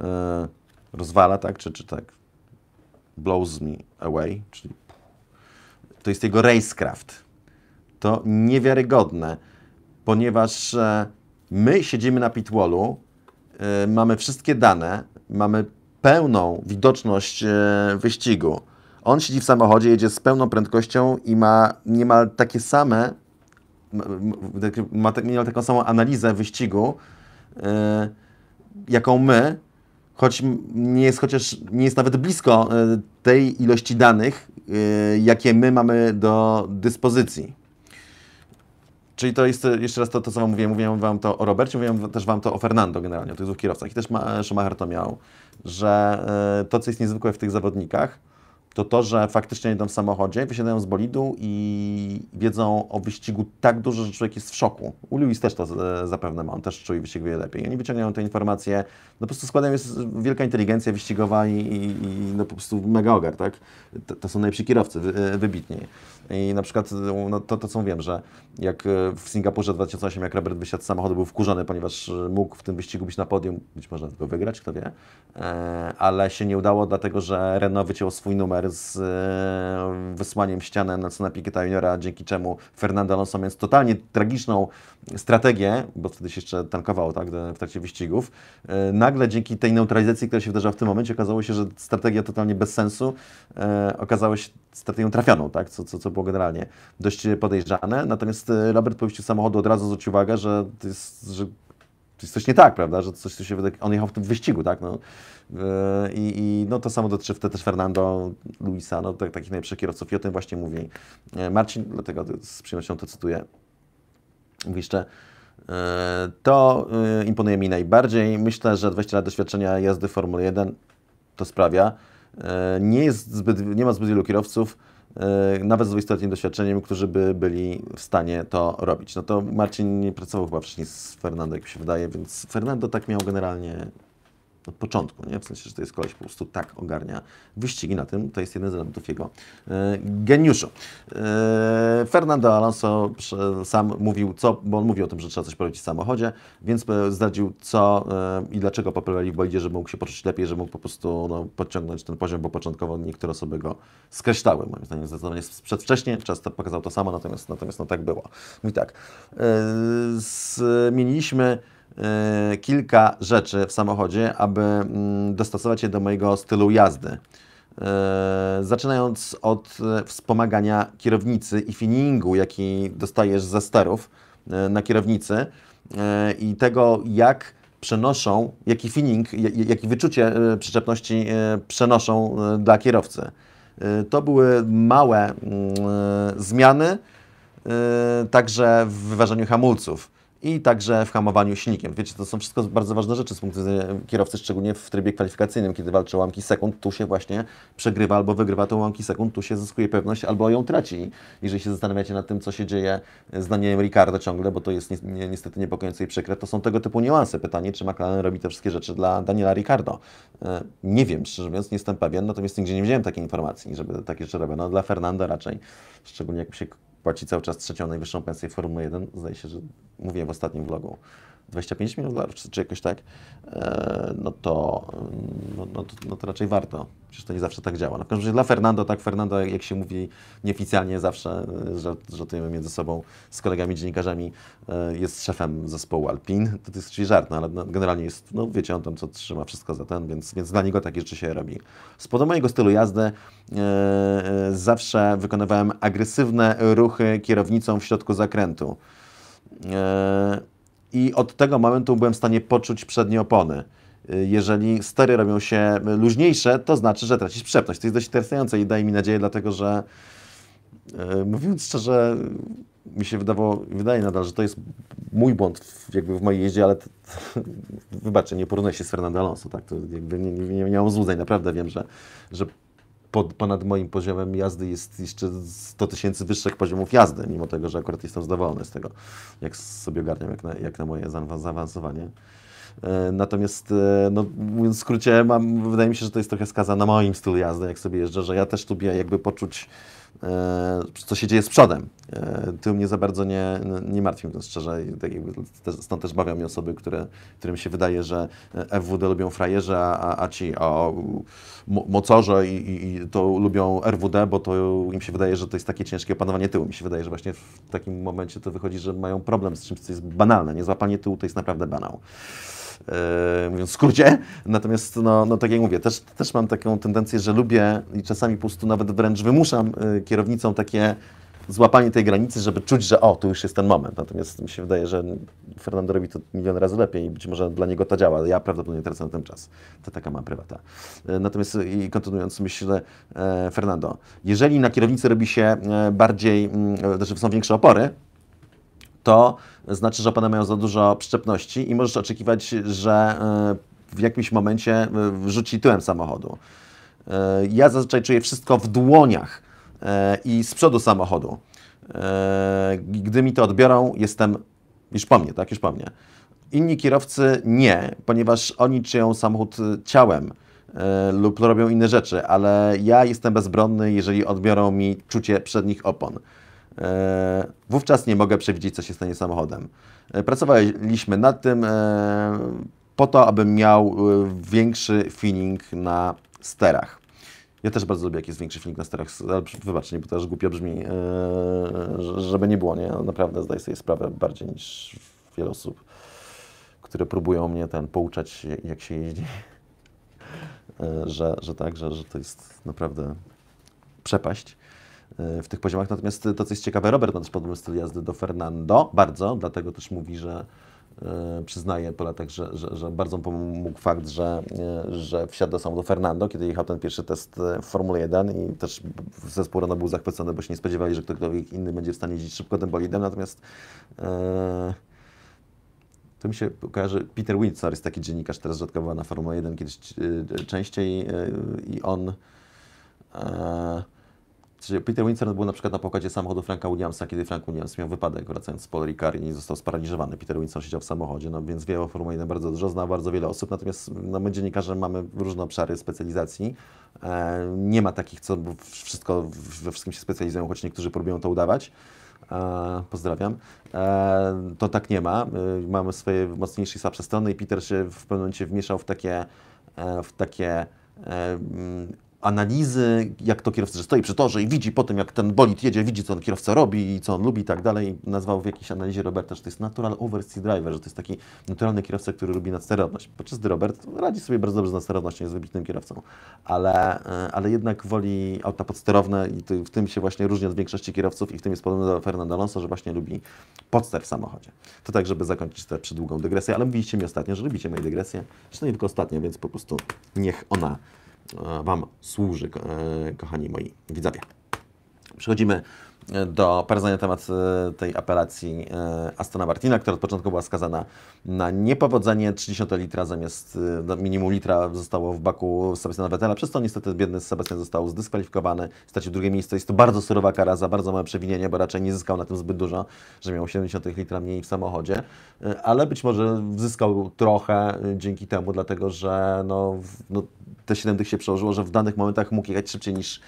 e, rozwala, tak, czy, czy tak, blows me away, czyli to jest jego racecraft. To niewiarygodne, ponieważ e, my siedzimy na pitwallu, mamy wszystkie dane, mamy pełną widoczność wyścigu, on siedzi w samochodzie, jedzie z pełną prędkością i ma niemal takie same, ma niemal taką samą analizę wyścigu, yy, jaką my, choć nie jest chociaż nie jest nawet blisko y, tej ilości danych, yy, jakie my mamy do dyspozycji. Czyli to jest, jeszcze raz to, to co Wam mówiłem, mówiłem Wam to o Robercie, mówiłem też Wam to o Fernando generalnie, o tych dwóch kierowcach. I też Schumacher to miał, że y, to, co jest niezwykłe w tych zawodnikach, to to, że faktycznie jedą w samochodzie, wysiadają z bolidu i wiedzą o wyścigu tak dużo, że człowiek jest w szoku. U Lewis też to zapewne ma, on też czuje wyścig wiele lepiej. Oni wyciągają te informacje, no po prostu składają jest wielka inteligencja wyścigowa i, i, i no po prostu mega ogar, tak? To, to są najlepsi kierowcy, wy, wybitni. I na przykład no, to, to, co wiem, że jak e, w Singapurze 2008, jak Robert wysiadł z samochodu, był wkurzony, ponieważ mógł w tym wyścigu być na podium, być może go wygrać, kto wie, e, ale się nie udało, dlatego że Renault wyciął swój numer z e, wysłaniem ściany Nelsona Piqueta Juniora, dzięki czemu Fernando Alonso, więc totalnie tragiczną strategię, bo wtedy się jeszcze tankowało tak, w trakcie wyścigów, e, nagle dzięki tej neutralizacji, która się wydarzyła w tym momencie, okazało się, że strategia totalnie bez sensu e, okazała się strategią trafioną, tak, co, co, co było generalnie dość podejrzane. Natomiast Robert po wyjściu samochodu od razu zwrócił uwagę, że, jest, że jest coś nie tak, prawda, że coś tu się wydarzy. On jechał w tym wyścigu, tak, no i, I, no to samo dotyczy wtedy też Fernando Luisa, no, tak, takich najlepszych kierowców i o tym właśnie mówi e, Marcin, dlatego z przyjemnością to cytuję. Mówi jeszcze, e, to e, imponuje mi najbardziej. Myślę, że 20 lat doświadczenia jazdy Formuły 1 to sprawia. Nie, jest zbyt, nie ma zbyt wielu kierowców, nawet z 20-letnim doświadczeniem, którzy by byli w stanie to robić. No to Marcin nie pracował chyba wcześniej z Fernando, jak mi się wydaje, więc Fernando tak miał generalnie od początku, nie? w sensie, że to jest koleś po prostu tak ogarnia wyścigi na tym, to jest jeden z elementów jego e, geniuszu. E, Fernando Alonso sam mówił co, bo on mówi o tym, że trzeba coś porobić w samochodzie, więc e, zdradził co e, i dlaczego poprawili w bolidzie, żeby mógł się poczuć lepiej, żeby mógł po prostu no, podciągnąć ten poziom, bo początkowo niektóre osoby go skreślały, moim zdaniem zdecydowanie przedwcześnie, czas to pokazał to samo, natomiast, natomiast no tak było. Mówi tak, e, zmieniliśmy E, kilka rzeczy w samochodzie, aby mm, dostosować je do mojego stylu jazdy. E, zaczynając od e, wspomagania kierownicy i finingu, jaki dostajesz ze sterów na kierownicy i tego, jak przenoszą, jaki fining, jakie wyczucie przyczepności przenoszą dla kierowcy. To były małe mm, zmiany, także w wyważeniu hamulców i także w hamowaniu silnikiem. Wiecie, to są wszystko bardzo ważne rzeczy z punktu widzenia kierowcy, szczególnie w trybie kwalifikacyjnym, kiedy walczy o łamki sekund, tu się właśnie przegrywa albo wygrywa te łamki sekund, tu się zyskuje pewność albo ją traci. Jeżeli się zastanawiacie nad tym, co się dzieje z Danielem Ricardo ciągle, bo to jest ni niestety niepokojące i przykre, to są tego typu niuanse. Pytanie, czy McLaren robi te wszystkie rzeczy dla Daniela Ricardo. E, nie wiem, szczerze mówiąc, nie jestem pewien, natomiast nigdzie nie widziałem takiej informacji, żeby takie rzeczy robiono. Dla Fernando raczej, szczególnie jak się płaci cały czas trzecią najwyższą pensję Formuły 1. Zdaje się, że mówiłem w ostatnim vlogu. 25 milionów dolarów, czy, czy jakoś tak, e, no to, no, no, to, no to raczej warto. Przecież to nie zawsze tak działa. No w każdym razie dla Fernando, tak, Fernando, jak się mówi nieoficjalnie zawsze, e, żartujemy między sobą z kolegami dziennikarzami, e, jest szefem zespołu Alpin. To jest czyli żart, no, ale no, generalnie jest, no wiecie, on tam co trzyma wszystko za ten, więc, więc dla niego takie rzeczy się robi. Z mojego stylu jazdy e, zawsze wykonywałem agresywne ruchy kierownicą w środku zakrętu. E, i od tego momentu byłem w stanie poczuć przednie opony. Y, jeżeli stery robią się luźniejsze, to znaczy, że tracisz przepność. To jest dość interesujące i daje mi nadzieję, dlatego że y, mówiąc szczerze, mi się wydawało, wydaje nadal, że to jest mój błąd w, jakby w mojej jeździe, ale wybaczę, nie porównuję się z Fernando Alonso, tak, to jakby nie, nie, nie, złudzeń, naprawdę wiem, że, że pod, ponad moim poziomem jazdy jest jeszcze 100 tysięcy wyższych poziomów jazdy, mimo tego, że akurat jestem zadowolony z tego, jak sobie ogarniam, jak na, jak na moje zaawansowanie. E, natomiast, e, no, mówiąc w skrócie, mam, wydaje mi się, że to jest trochę skaza na moim stylu jazdy, jak sobie jeżdżę, że ja też lubię jakby poczuć E, co się dzieje z przodem. E, Tył mnie za bardzo nie, nie martwi, szczerze. Tak stąd też bawią mnie osoby, które, którym się wydaje, że e, FWD lubią frajerze, a, a ci o, mocorze i, i, to lubią RWD, bo to im się wydaje, że to jest takie ciężkie opanowanie tyłu. Mi się wydaje, że właśnie w takim momencie to wychodzi, że mają problem z czymś, co jest banalne. Niezłapanie tyłu to jest naprawdę banał. E, mówiąc w skrócie. Natomiast, no, no tak jak mówię, też, też mam taką tendencję, że lubię i czasami po prostu nawet wręcz wymuszam e, kierownicą takie złapanie tej granicy, żeby czuć, że o, tu już jest ten moment. Natomiast mi się wydaje, że Fernando robi to milion razy lepiej i być może dla niego to działa, ale ja prawdopodobnie tracę na ten czas. To taka ma prywata. E, natomiast i kontynuując, myślę, Fernando, jeżeli na kierownicy robi się bardziej, mm, znaczy są większe opory, to znaczy, że one mają za dużo przyczepności i możesz oczekiwać, że e, w jakimś momencie e, wrzuci tyłem samochodu. E, ja zazwyczaj czuję wszystko w dłoniach i z przodu samochodu. Gdy mi to odbiorą, jestem już po mnie, tak? Już po mnie. Inni kierowcy nie, ponieważ oni czują samochód ciałem lub robią inne rzeczy, ale ja jestem bezbronny, jeżeli odbiorą mi czucie przednich opon. E, wówczas nie mogę przewidzieć, co się stanie samochodem. E, pracowaliśmy nad tym e, po to, abym miał większy feeling na sterach. Ja też bardzo lubię, jak jest większy feeling na sterach. Wybacz, nie, bo to też głupio brzmi, żeby nie było, nie? No, naprawdę zdaję sobie sprawę bardziej niż wiele osób, które próbują mnie ten pouczać, jak się jeździ. że, że tak, że, że to jest naprawdę przepaść w tych poziomach. Natomiast to, co jest ciekawe, Robert ma też podobny styl jazdy do Fernando, bardzo, dlatego też mówi, że e, przyznaje po latach, że, że, że bardzo pomógł fakt, że, e, że wsiadł do samochodu Fernando, kiedy jechał ten pierwszy test e, w Formule 1 i też zespół Renault był zachwycony, bo się nie spodziewali, że ktokolwiek inny będzie w stanie jeździć szybko tym bolidem, natomiast tu to mi się kojarzy, Peter Windsor jest taki dziennikarz, teraz rzadko na Formule 1, kiedyś częściej i on Peter Winston był na przykład na pokładzie samochodu Franka Williamsa, kiedy Frank Williams miał wypadek wracając z Paul Ricard i został sparaliżowany. Peter Winston siedział w samochodzie, no więc wie o Formule 1 bardzo dużo, zna bardzo wiele osób, natomiast no, my dziennikarze mamy różne obszary specjalizacji. E, nie ma takich, co wszystko, we wszystkim się specjalizują, choć niektórzy próbują to udawać. E, pozdrawiam. E, to tak nie ma. E, mamy swoje mocniejsze i słabsze strony i Peter się w pewnym momencie wmieszał w takie, e, w takie e, analizy, jak to kierowca, że stoi przy torze i widzi po tym, jak ten bolid jedzie, widzi, co on kierowca robi i co on lubi i tak dalej. Nazwał w jakiejś analizie Roberta, że to jest natural oversea driver, że to jest taki naturalny kierowca, który lubi nadsterowność. Podczas gdy Robert radzi sobie bardzo dobrze z nadsterownością, jest wybitnym kierowcą, ale, e, ale jednak woli auta podsterowne i w tym się właśnie różni od większości kierowców i w tym jest podobny do Fernando Alonso, że właśnie lubi podster w samochodzie. To tak, żeby zakończyć tę przydługą dygresję, ale mówiliście mi ostatnio, że lubicie moje dygresje. to nie tylko ostatnio, więc po prostu niech ona Wam służy, e, kochani moi widzowie. Przechodzimy do parę na temat e, tej apelacji e, Astona Martina, która od początku była skazana na niepowodzenie. 30 litra zamiast e, no, minimum litra zostało w baku Sebastiana Vettela. Przez to niestety biedny Sebastian został zdyskwalifikowany, stracił drugie miejsce. Jest to bardzo surowa kara za bardzo małe przewinienie, bo raczej nie zyskał na tym zbyt dużo, że miał 70 litra mniej w samochodzie, ale być może zyskał trochę dzięki temu, dlatego że no, no te 7 tych się przełożyło, że w danych momentach mógł jechać szybciej niż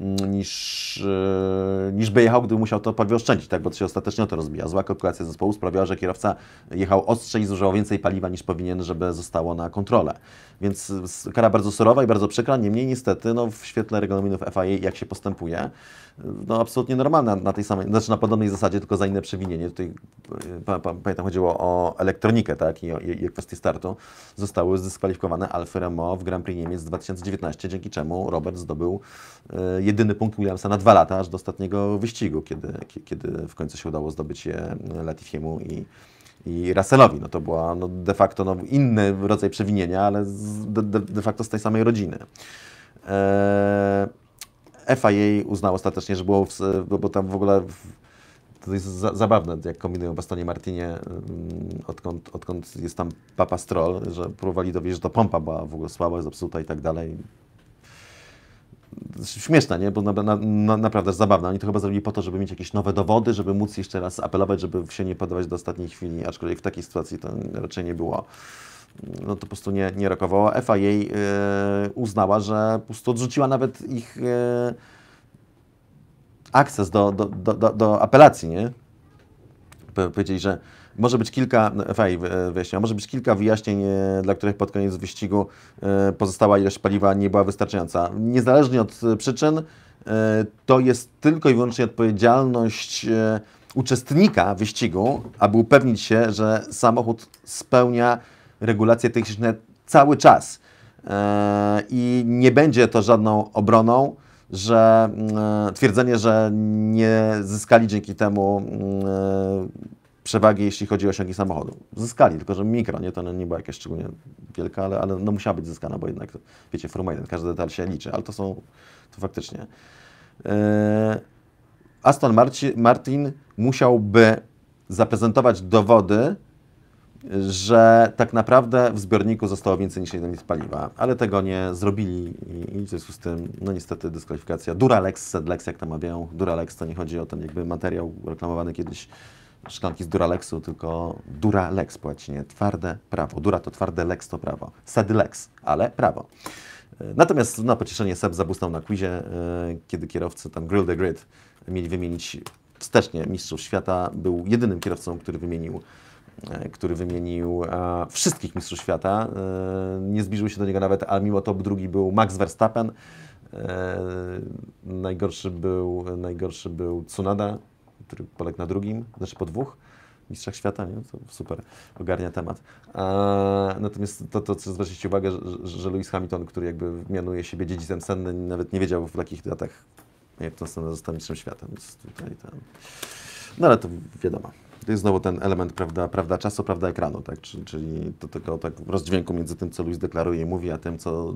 Mm, niż, e, niż by jechał, gdyby musiał to paliwo oszczędzić, tak? bo to się ostatecznie o to rozbija. Zła kalkulacja zespołu sprawiała, że kierowca jechał ostrzej i zużywał więcej paliwa niż powinien, żeby zostało na kontrolę. Więc kara bardzo surowa i bardzo przykra, niemniej niestety no, w świetle regulaminów FIA, jak się postępuje, no, absolutnie normalna na tej samej, znaczy na podobnej zasadzie, tylko za inne przewinienie. Tutaj e, pamiętam, chodziło o elektronikę, tak, i, o, i, i kwestie startu. Zostały zdyskwalifikowane Alfa Romeo w Grand Prix Niemiec 2019, dzięki czemu Robert zdobył e, jedyny punkt Williamsa na dwa lata, aż do ostatniego wyścigu, kiedy, kiedy w końcu się udało zdobyć je e, Latifiemu i i Russellowi. No to była no, de facto no, inny rodzaj przewinienia, ale de, de, facto z tej samej rodziny. Eee... FIA uznał ostatecznie, że było, w, no bo tam w ogóle w, to jest za, zabawne, jak kombinują Bastonie Martinie, mm, odkąd, odkąd jest tam Papa Stroll, że próbowali dowiedzieć, że to pompa była w ogóle słaba, zepsuta i tak dalej. Śmieszne, nie? Bo na, na, na, naprawdę zabawne. Oni to chyba zrobili po to, żeby mieć jakieś nowe dowody, żeby móc jeszcze raz apelować, żeby się nie podawać do ostatniej chwili, aczkolwiek w takiej sytuacji to raczej nie było no to po prostu nie, nie rokowało. FIA yy, e, uznała, że po prostu odrzuciła nawet ich yy, akces do, do, do, do, apelacji, nie? Powiedzieli, że może być kilka, no, FIA wyjaśniła, może być kilka wyjaśnień, e, dla których pod koniec wyścigu pozostała ilość paliwa nie była wystarczająca. Niezależnie od przyczyn, to jest tylko i wyłącznie odpowiedzialność uczestnika wyścigu, aby upewnić się, że samochód spełnia regulacje techniczne cały czas. E, I nie będzie to żadną obroną, że e, twierdzenie, że nie zyskali dzięki temu e, przewagi, jeśli chodzi o osiągi samochodu. Zyskali, tylko że mikro, nie? To no, nie była jakaś szczególnie wielka, ale, ale no musiała być zyskana, bo jednak, wiecie, Formuła 1, każdy detal się liczy, ale to są, to faktycznie. Yy, Aston Martin, Martin musiałby zaprezentować dowody, że tak naprawdę w zbiorniku zostało więcej niż 1 litr paliwa, ale tego nie zrobili i, w związku z tym, no niestety, dyskwalifikacja. Duralex, Sedlex, jak tam mawiają, Duralex to nie chodzi o ten jakby materiał reklamowany kiedyś, szklanki z Duralexu, tylko Duralex po łacinie, twarde prawo. Dura to twarde, lex to prawo. Sedlex, ale prawo. Natomiast na pocieszenie Seb zabustał na quizie, e, kiedy kierowcy tam Grill the Grid mieli wymienić wstecznie mistrzów świata. Był jedynym kierowcą, który wymienił E, który wymienił e, wszystkich mistrzów świata. E, nie zbliżył się do niego nawet, a mimo to drugi był Max Verstappen. Najgorszy był, najgorszy był Tsunada, który poległ na drugim, znaczy po dwóch mistrzach świata, nie? To super, ogarnia temat. natomiast to, to co zwróciliście uwagę, że, że Lewis Hamilton, który jakby mianuje siebie dziedzicem senny, nawet nie wiedział w takich datach, jak to Senna został mistrzem świata, więc tutaj tam... No ale to wiadomo. To jest znowu ten element, prawda, prawda czasu, prawda ekranu, tak? Czyli to tylko tak rozdźwięku między tym, co Luis deklaruje i mówi, a tym, co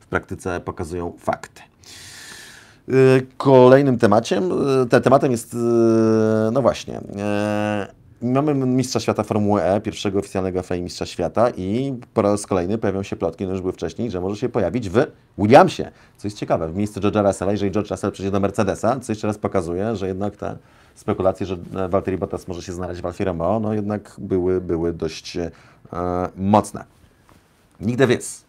w praktyce pokazują fakty. Y, kolejnym tematem, y, te, tematem jest, y, no właśnie, mamy mistrza świata Formuły E, pierwszego oficjalnego FA mistrza świata i po raz kolejny pojawią się plotki, no już były wcześniej, że może się pojawić w Williamsie. Co jest ciekawe, w miejscu George'a Russella, jeżeli George Russell przejdzie do Mercedesa, co jeszcze raz pokazuje, że jednak ta spekulacje, że Walteri e, Bottas może się znaleźć w Alfie Romeo, no jednak były, były dość e, mocne. Nigdy więc.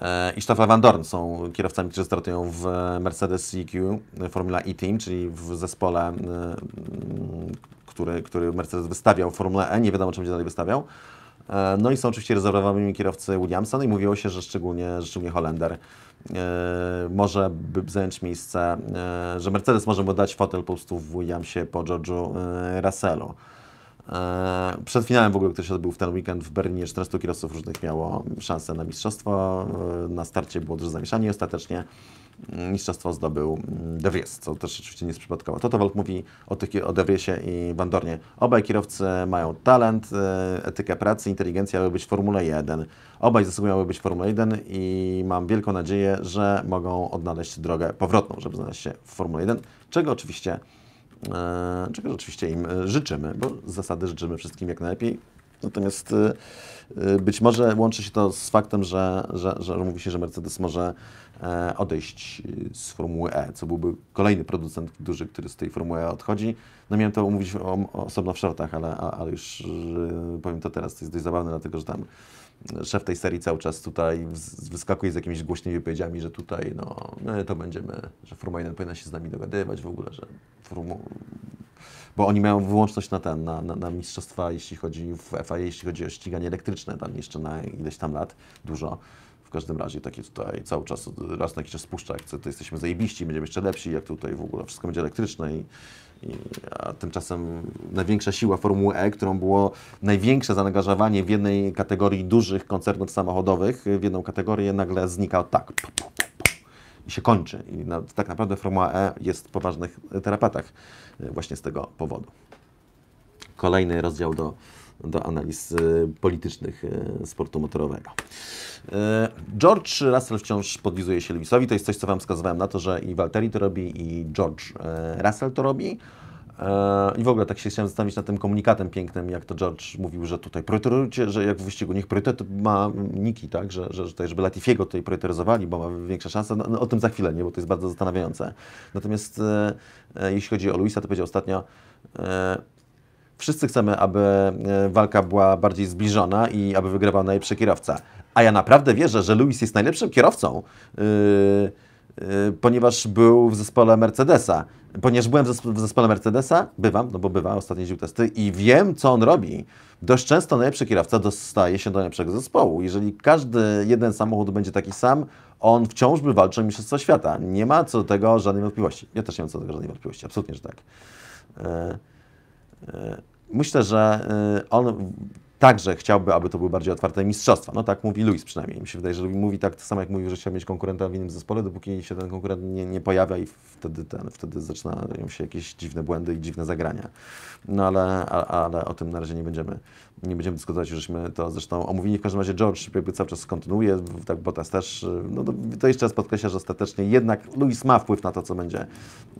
E, i Stoffel Van Dorn są kierowcami, którzy startują w Mercedes EQ e, Formula E Team, czyli w zespole, który, który Mercedes wystawiał Formule E. Nie wiadomo, czym będzie dalej wystawiał. E, no i są oczywiście rezerwowani kierowcy Williamsa. i mówiło się, że szczególnie, szczególnie Holender e, może zająć miejsce, e, że Mercedes może mu dać fotel po prostu w Williamsie po George'u Russellu. Przed finałem w ogóle, który się odbył w ten weekend w Berlinie, 14 kierowców różnych miało szansę na mistrzostwo. Na starcie było duże zamieszanie ostatecznie mistrzostwo zdobył mm, Devries, co też oczywiście nie jest przypadkowe. Toto Wolff mówi o, tych, o i Bandornie. Obaj kierowcy mają talent, e, etykę pracy, inteligencja, aby być w Formule 1. Obaj zasługują, aby być w Formule 1 i mam wielką nadzieję, że mogą odnaleźć drogę powrotną, żeby znaleźć się w Formule 1, czego oczywiście, e, czego oczywiście im życzymy, bo z zasady życzymy wszystkim jak najlepiej. Natomiast e, Y, być może łączy się to z faktem, że, że, że mówi się, że Mercedes może e, odejść y, z Formuły E, co byłby kolejny producent duży, który z tej Formuły E odchodzi. No miałem to mówić osobno w shortach, ale, ale już y, powiem to teraz, to jest dość zabawne, dlatego że tam szef tej serii cały czas tutaj wyskakuje z jakimiś głośnymi wypowiedziami, że tutaj no, no to będziemy, że Formuła 1 powinna się z nami dogadywać w ogóle, że Formu bo oni mają wyłączność na ten, na, na, na mistrzostwa, jeśli chodzi w FIA, jeśli chodzi o ściganie elektryczne, tam jeszcze na ileś tam lat, dużo. W każdym razie takie tutaj cały czas, raz na jakiś czas spuszcza akcję, to jesteśmy zajebiści, będziemy jeszcze lepsi, jak tutaj w ogóle wszystko będzie elektryczne i, i a tymczasem największa siła Formuły E, którą było największe zaangażowanie w jednej kategorii dużych koncernów samochodowych, w jedną kategorię nagle znika tak. Pu, pu, i się kończy. I na, tak naprawdę formuła E jest w poważnych terapatach y, właśnie z tego powodu. Kolejny rozdział do, do analiz y, politycznych y, sportu motorowego. George Russell wciąż podwizuje się Lewisowi. To jest coś, co Wam wskazywałem na to, że i Walteri to robi, i George Russell to robi. E, I w ogóle tak się chciałem zastanowić nad tym komunikatem pięknym, jak to George mówił, że tutaj priorytetujcie, że jak w wyścigu, niech priorytet ma Niki, tak, że, że, tutaj, żeby Latifiego tutaj priorytetyzowali, bo ma większe szanse. No, no, o tym za chwilę, nie, bo to jest bardzo zastanawiające. Natomiast e, e jeśli chodzi o Luisa, to powiedział ostatnio, e, wszyscy chcemy, aby e, walka była bardziej zbliżona i aby wygrywał najlepszy kierowca. A ja naprawdę wierzę, że Luis jest najlepszym kierowcą, y, y, ponieważ był w zespole Mercedesa ponieważ byłem w zespole Mercedesa, bywam, no bo bywa, ostatnio jeździł testy i wiem, co on robi. Dość często najlepszy kierowca dostaje się do najlepszego zespołu. Jeżeli każdy jeden samochód będzie taki sam, on wciąż by walczył o Mistrzostwo Świata. Nie ma co do tego żadnej wątpliwości. Ja też nie mam co do tego żadnej wątpliwości, absolutnie, że tak. E, e, myślę, że e, on także chciałby, aby to były bardziej otwarte mistrzostwa. No tak mówi Luis przynajmniej. Mi się wydaje, że mówi tak to samo, jak mówił, że chciał mieć konkurenta w innym zespole, dopóki się ten konkurent nie, nie pojawia i wtedy, ten, wtedy zaczynają się jakieś dziwne błędy i dziwne zagrania. No ale, ale o tym na razie nie będziemy, nie będziemy dyskutować, żeśmy to zresztą omówili. W każdym razie George jakby cały czas kontynuuje, tak bo też. No to, to jeszcze raz podkreśla, że ostatecznie jednak Luis ma wpływ na to, co będzie,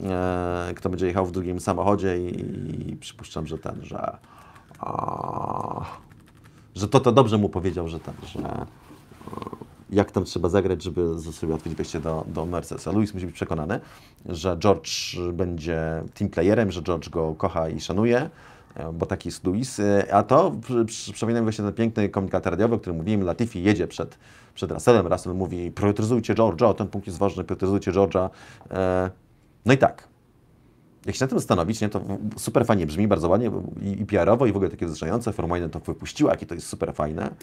e, kto będzie jechał w drugim samochodzie i, i przypuszczam, że ten, że że to, to dobrze mu powiedział, że, tam, że e, jak tam trzeba zagrać, żeby sobie otworzyć wejście do, do Mercedesa. Louis musi być przekonany, że George będzie team playerem, że George go kocha i szanuje, e, bo taki jest Louis. E, a to przypomina mi właśnie ten piękny komunikat radiowy, o którym mówiłem. Latifi jedzie przed, przed Russellem. Russell mówi, priorytetyzujcie George'a, ten punkt jest ważny, priorytetyzujcie George'a. No i tak, jak się na tym zastanowić, nie, to super fajnie brzmi, bardzo ładnie i, i PR-owo, i w ogóle takie wzruszające. Formuła to wypuściła, jakie to jest super fajne.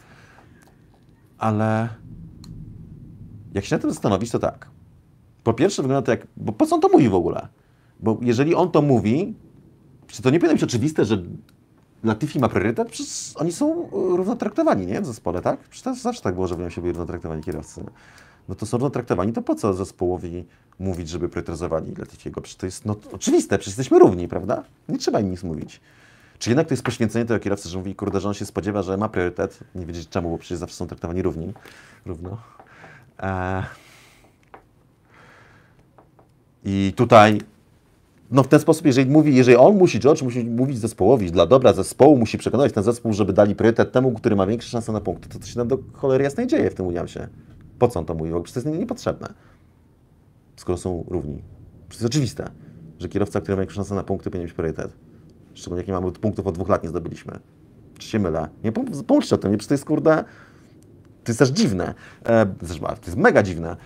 Ale jak się na tym zastanowić, to tak. Po pierwsze wygląda to jak, bo po co on to mówi w ogóle? Bo jeżeli on to mówi, czy to nie powinno być oczywiste, że Latifi ma priorytet? Przecież oni są e, równo traktowani, nie? W zespole, tak? Przecież zawsze tak było, że będą się byli równo traktowani kierowcy no to są równo traktowani, to po co zespołowi mówić, żeby priorytetyzowali tych, Przecież to jest no, oczywiste, przecież jesteśmy równi, prawda? Nie trzeba im nic mówić. Czy jednak to jest poświęcenie tego kierowcy, że mówi, kurde, że on się spodziewa, że ma priorytet, nie wiedzieć czemu, bo przecież zawsze są traktowani równi, równo. E, I tutaj, no w ten sposób, jeżeli mówi, jeżeli on musi, George musi mówić zespołowi, dla dobra zespołu musi przekonać ten zespół, żeby dali priorytet temu, który ma większe szanse na punkty, to to się nam do cholery jasnej dzieje w tym Williamsie. Po co on to mówił? Przecież to jest niepotrzebne, skoro są równi. Przecież jest oczywiste, że kierowca, który ma większą szansę na punkty, powinien mieć priorytet. Szczególnie jak nie mamy punktów od dwóch lat nie zdobyliśmy. Czy się mylę? Nie pomóżcie o tym, nie? Przecież to jest kurde... To jest też dziwne. E, to jest mega dziwne.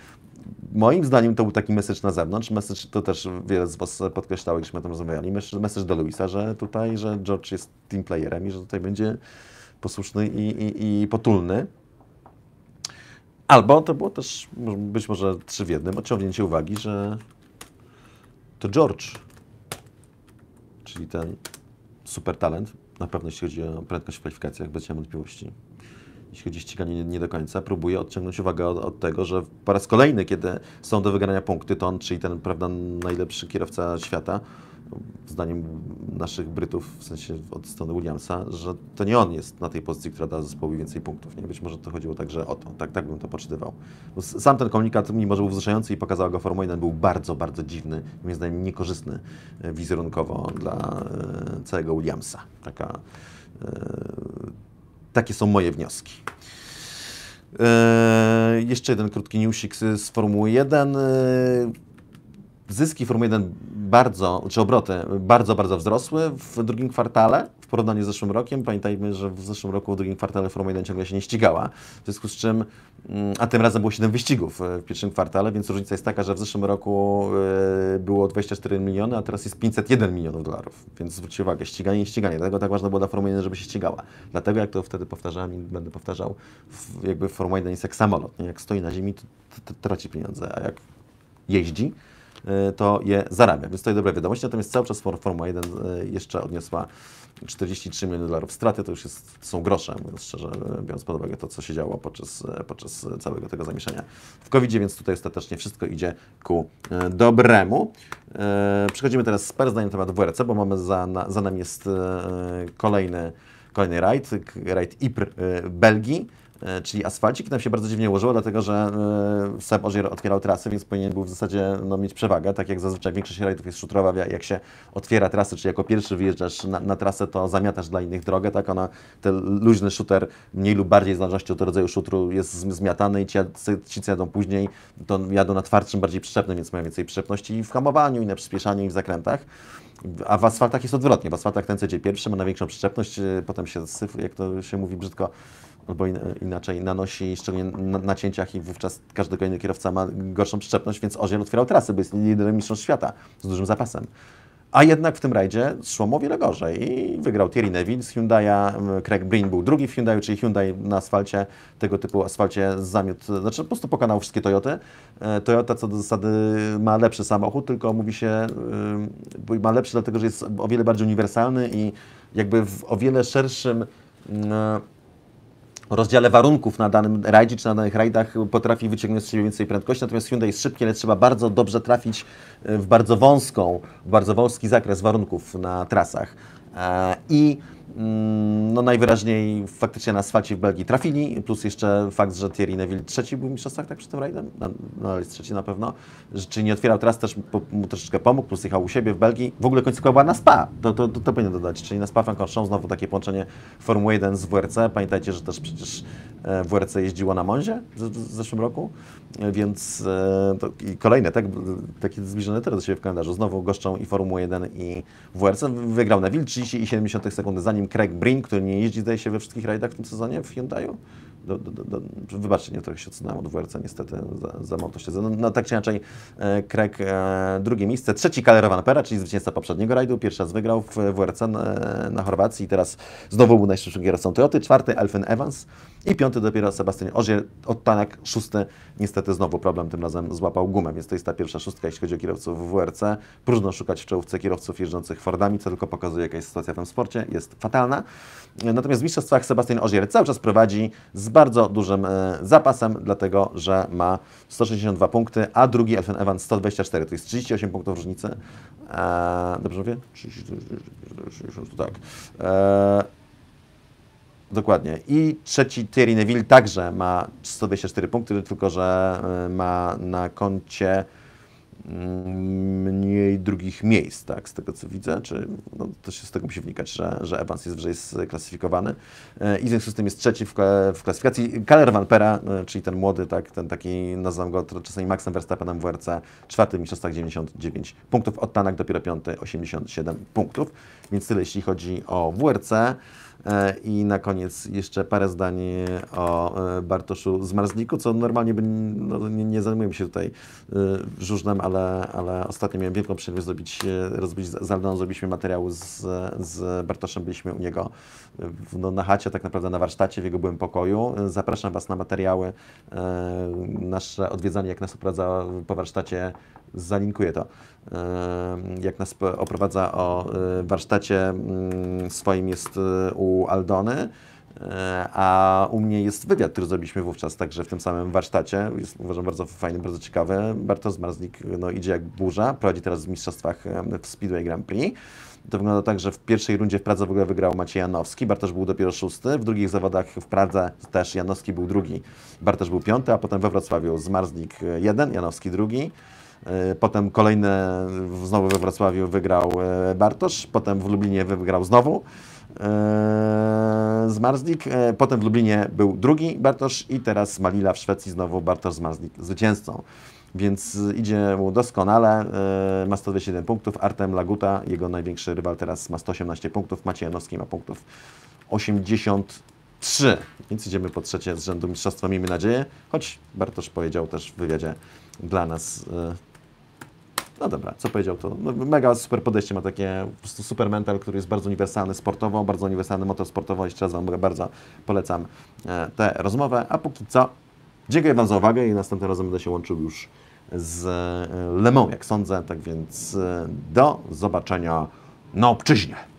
Moim zdaniem to był taki message na zewnątrz. Message, to też wiele z Was podkreślało, gdyśmy o tym rozmawiali. Message do Luisa, że tutaj, że George jest team playerem i że tutaj będzie posłuszny i, i, i potulny. Albo to było też być może trzy w jednym odciągnięcie uwagi, że to George, czyli ten super talent, na pewno jeśli chodzi o prędkość w kwalifikacjach, bez wątpliwości, jeśli chodzi o ściganie nie, nie, do końca, próbuje odciągnąć uwagę od, od, tego, że po raz kolejny, kiedy są do wygrania punkty, to on, czyli ten prawda, najlepszy kierowca świata, zdaniem naszych Brytów, w sensie od strony Williamsa, że to nie on jest na tej pozycji, która da zespołowi więcej punktów. Nie? Być może to chodziło także o to. Tak, tak bym to poczytywał. Bo sam ten komunikat, mimo że był wzruszający i pokazała go 1, był bardzo, bardzo dziwny, moim zdaniem niekorzystny e, wizerunkowo dla e, całego Williamsa. Taka, e, takie są moje wnioski. jeszcze jeden krótki newsik z Formuły 1 zyski Formuły 1 bardzo, czy obroty bardzo, bardzo wzrosły w drugim kwartale w porównaniu z zeszłym rokiem. Pamiętajmy, że w zeszłym roku w drugim kwartale Formuła 1 ciągle się nie ścigała, w związku z czym, mm, a tym razem było 7 wyścigów e, w pierwszym kwartale, więc różnica jest taka, że w zeszłym roku e, było 24 miliony, a teraz jest 501 milionów dolarów. Więc zwróćcie uwagę, ściganie i ściganie. Dlatego tak ważne było dla Formuły 1, żeby się ścigała. Dlatego, jak to wtedy powtarzałem i będę powtarzał, jakby Formuła 1 jest jak samolot. Jak stoi na ziemi, to traci pieniądze, a jak jeździ, Y, to je zarabia. Więc to jest dobra wiadomość. Natomiast cały czas Formuła 1 y, jeszcze odniosła 43 miliony dolarów straty, to już jest, są grosze, mówiąc szczerze, biorąc pod uwagę to, co się działo podczas, podczas całego tego zamieszania w covid więc tutaj ostatecznie wszystko idzie ku y, dobremu. Przechodzimy teraz z parę zdań na temat WRC, bo mamy za, za nami jest kolejny, kolejny rajd, rajd IPR Belgii. E, czyli asfalcik nam się bardzo dziwnie ułożyło, dlatego że e, Seb Ożier otwierał trasy, więc powinien był w zasadzie no, mieć przewagę, tak jak zazwyczaj większość rajdów jest szutrowa, jak się otwiera trasy, czyli jako pierwszy wyjeżdżasz na, na trasę, to zamiatasz dla innych drogę, tak, ona, ten luźny szuter, mniej lub bardziej w zależności od rodzaju szutru jest zmiatany i ci, ci co jadą później, to jadą na twardszym, bardziej przyczepnym, więc mają więcej przyczepności i w hamowaniu, i na przyspieszaniu, i w zakrętach. A w asfaltach jest odwrotnie. W asfaltach ten, co idzie pierwszy, ma największą przyczepność, e, potem się syf, jak to się mówi brzydko, albo inaczej nanosi, szczególnie na, na cięciach i wówczas każdy kolejny kierowca ma gorszą przyczepność, więc Oziel otwierał trasy, bo jest liderem mistrzostw świata z dużym zapasem. A jednak w tym rajdzie szło mu o wiele gorzej i wygrał Thierry Neville z Hyundai'a, Craig Breen był drugi w Hyundai'u, czyli Hyundai na asfalcie, tego typu asfalcie zamiot, znaczy po prostu pokonał wszystkie Toyoty. E, Toyota co do zasady ma lepszy samochód, tylko mówi się, y, ma lepszy dlatego, że jest o wiele bardziej uniwersalny i jakby w o wiele szerszym rozdziale warunków na danym rajdzie czy na danych rajdach potrafi wyciągnąć z siebie więcej prędkości, natomiast Hyundai jest szybki, ale trzeba bardzo dobrze trafić e, w bardzo wąską, w bardzo wąski zakres warunków na trasach. E, I Mm, no najwyraźniej faktycznie na asfalcie w Belgii trafili, plus jeszcze fakt, że Thierry Neville trzeci był w mistrzostwach tak przed tym rajdem, no, no jest trzeci na pewno, czy nie otwierał teraz też mu troszeczkę pomógł, plus jechał u siebie w Belgii. W ogóle końcówka była na Spa, to, to, to, to powinien dodać, czyli na Spa Francorchamps znowu takie połączenie Formuły 1 z WRC. Pamiętajcie, że też przecież WRC jeździło na Monzie w zeszłym roku, więc e, to, i kolejne, tak, takie zbliżone teraz do siebie w kalendarzu. Znowu goszczą i Formułę 1 i WRC. Wygrał na Wil 30 i 70 sekundy, zanim Craig Brink, który nie jeździ, zdaje się, we wszystkich rajdach w tym sezonie w Hyundai'u do, do, do, wybaczcie, nie trochę się odsunąłem od WRC, niestety za, za mało śledzę. No, no tak czy inaczej, e, Krek e, drugie miejsce, trzeci Kalera Van Pera, czyli zwycięzca poprzedniego rajdu, pierwszy raz wygrał w WRC na, na Chorwacji, teraz znowu był najszybszym kierowcą Toyoty, czwarty Elfin Evans i piąty dopiero Sebastian Ogier, odtanak szósty, niestety znowu problem, tym razem złapał gumę, więc to jest ta pierwsza szóstka, jeśli chodzi o kierowców w WRC. Próżno szukać w czołówce kierowców jeżdżących Fordami, co tylko pokazuje, jaka jest sytuacja w tym sporcie, jest fatalna. Natomiast w mistrzostwach Sebastian Ogier cały czas prowadzi z bardzo dużym zapasem, dlatego że ma 162 punkty, a drugi Elfen Evans 124, to jest 38 punktów różnicy. Eee, dobrze mówię? Tak. Eee, Dokładnie. I trzeci Thierry Neville także ma 124 punkty, tylko że ma na koncie mniej drugich miejsc, tak, z tego co widzę, czy no, to się z tego musi wynikać, że, że Evans jest wyżej sklasyfikowany e, i w związku z tym jest trzeci w, w klasyfikacji. Kaler Van Pera, e, czyli ten młody, tak, ten taki, nazywam go czasami Maxem Verstappenem w WRC, czwarty w mistrzostwach 99 punktów, od Tanak dopiero piąty 87 punktów, więc tyle jeśli chodzi o WRC. E, I na koniec jeszcze parę zdań e, o e, Bartoszu Zmarzliku, co normalnie by, no, nie, nie zajmujemy się tutaj żużlem, ale, ale ostatnio miałem wielką przyjemność zrobić, rozbić, z Aldoną zrobiliśmy z, z Bartoszem, byliśmy u niego w, no, na chacie, tak naprawdę na warsztacie, w jego byłym pokoju. Zapraszam Was na materiały, nasze odwiedzanie, jak nas oprowadza po warsztacie zalinkuję to, e, jak nas oprowadza o e, warsztacie swoim jest e, u Aldony. A u mnie jest wywiad, który zrobiliśmy wówczas także w tym samym warsztacie. Jest, uważam bardzo fajny, bardzo ciekawy. Bartosz Marznik no, idzie jak burza, prowadzi teraz w mistrzostwach w Speedway Grand Prix. To wygląda tak, że w pierwszej rundzie w Pradze w ogóle wygrał Maciej Janowski, Bartosz był dopiero szósty, w drugich zawodach w Pradze też Janowski był drugi, Bartosz był piąty, a potem we Wrocławiu Zmarznik jeden, Janowski drugi, E, potem kolejne, znowu we Wrocławiu wygrał e, Bartosz, potem w Lublinie wygrał znowu e, Zmarzlik, potem w Lublinie był drugi Bartosz i teraz Malila w Szwecji znowu Bartosz Zmarzlik zwycięzcą. Więc idzie mu doskonale, ma 127 punktów, Artem Laguta, jego największy rywal teraz ma 118 punktów, Maciej Janowski ma punktów 83. Więc idziemy po trzecie z rzędu mistrzostwa, miejmy nadzieję, choć Bartosz powiedział też w wywiadzie dla nas no dobra, co powiedział to? No, mega super podejście, ma takie po prostu super mental, który jest bardzo uniwersalny sportowo, bardzo uniwersalny motorsportowo. Jeszcze raz Wam bardzo polecam e, tę rozmowę. A póki co, dziękuję Wam za uwagę i następnym razem będę się łączył już z e, Lemą, jak sądzę. Tak więc e, do zobaczenia na obczyźnie.